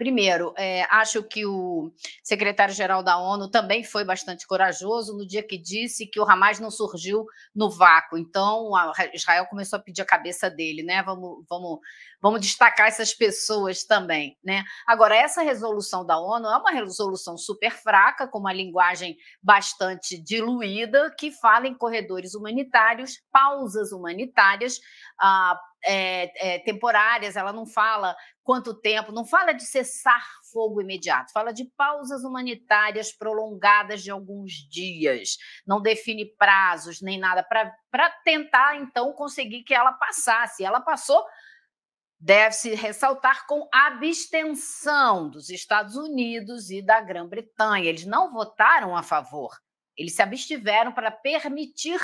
Primeiro, é, acho que o secretário-geral da ONU também foi bastante corajoso no dia que disse que o Hamas não surgiu no vácuo. Então, Israel começou a pedir a cabeça dele, né? Vamos, vamos, vamos destacar essas pessoas também, né? Agora, essa resolução da ONU é uma resolução super fraca, com uma linguagem bastante diluída, que fala em corredores humanitários, pausas humanitárias, ah, é, é, temporárias, ela não fala quanto tempo, não fala de cessar fogo imediato, fala de pausas humanitárias prolongadas de alguns dias, não define prazos nem nada para tentar então conseguir que ela passasse. Ela passou deve-se ressaltar com abstenção dos Estados Unidos e da Grã-Bretanha. Eles não votaram a favor, eles se abstiveram para permitir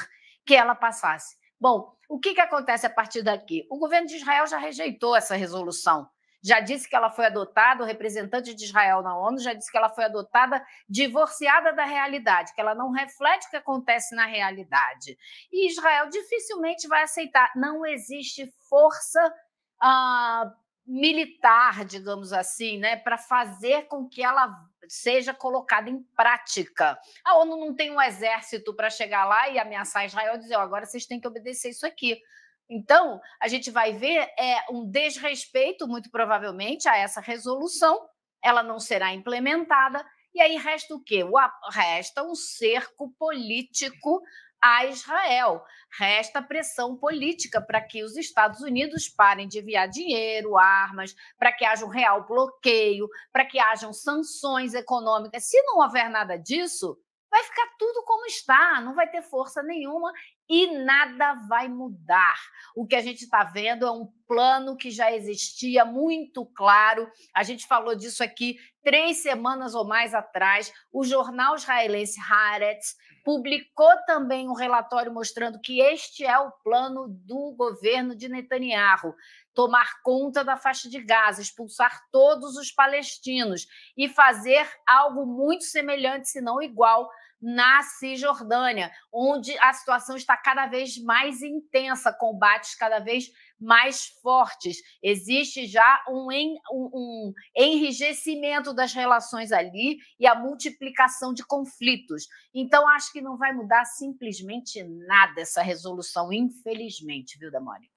que ela passasse. Bom, o que, que acontece a partir daqui? O governo de Israel já rejeitou essa resolução. Já disse que ela foi adotada, o representante de Israel na ONU já disse que ela foi adotada divorciada da realidade, que ela não reflete o que acontece na realidade. E Israel dificilmente vai aceitar. Não existe força ah, militar, digamos assim, né, para fazer com que ela seja colocada em prática. A ONU não tem um exército para chegar lá e ameaçar Israel e dizer: oh, agora vocês têm que obedecer isso aqui. Então, a gente vai ver é, um desrespeito, muito provavelmente, a essa resolução. Ela não será implementada e aí resta o quê? Resta um cerco político a Israel. Resta pressão política para que os Estados Unidos parem de enviar dinheiro, armas, para que haja um real bloqueio, para que hajam sanções econômicas. Se não houver nada disso, vai ficar tudo como está, não vai ter força nenhuma e nada vai mudar. O que a gente está vendo é um plano que já existia muito claro. A gente falou disso aqui três semanas ou mais atrás. O jornal israelense Haaretz publicou também um relatório mostrando que este é o plano do governo de Netanyahu: tomar conta da faixa de Gaza, expulsar todos os palestinos e fazer algo muito semelhante, se não igual, na Cisjordânia, onde a situação está cada vez mais intensa, combates cada vez mais fortes. Existe já um, en, um, um enrijecimento das relações ali e a multiplicação de conflitos. Então, acho que não vai mudar simplesmente nada essa resolução, infelizmente, viu, Damone?